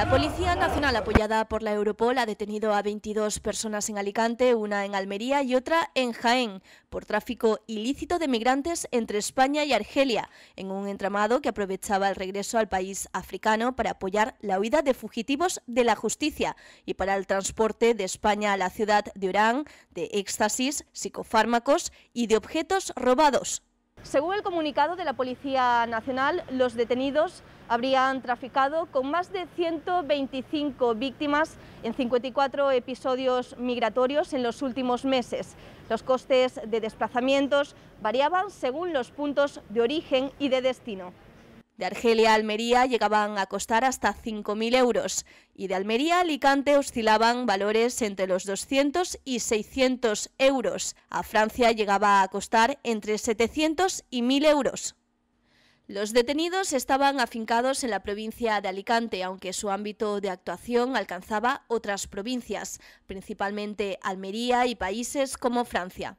La Policía Nacional, apoyada por la Europol, ha detenido a 22 personas en Alicante, una en Almería y otra en Jaén, por tráfico ilícito de migrantes entre España y Argelia, en un entramado que aprovechaba el regreso al país africano para apoyar la huida de fugitivos de la justicia y para el transporte de España a la ciudad de Orán de éxtasis, psicofármacos y de objetos robados según el comunicado de la Policía Nacional, los detenidos habrían traficado con más de 125 víctimas en 54 episodios migratorios en los últimos meses. Los costes de desplazamientos variaban según los puntos de origen y de destino. De Argelia a Almería llegaban a costar hasta 5.000 euros y de Almería a Alicante oscilaban valores entre los 200 y 600 euros. A Francia llegaba a costar entre 700 y 1.000 euros. Los detenidos estaban afincados en la provincia de Alicante, aunque su ámbito de actuación alcanzaba otras provincias, principalmente Almería y países como Francia.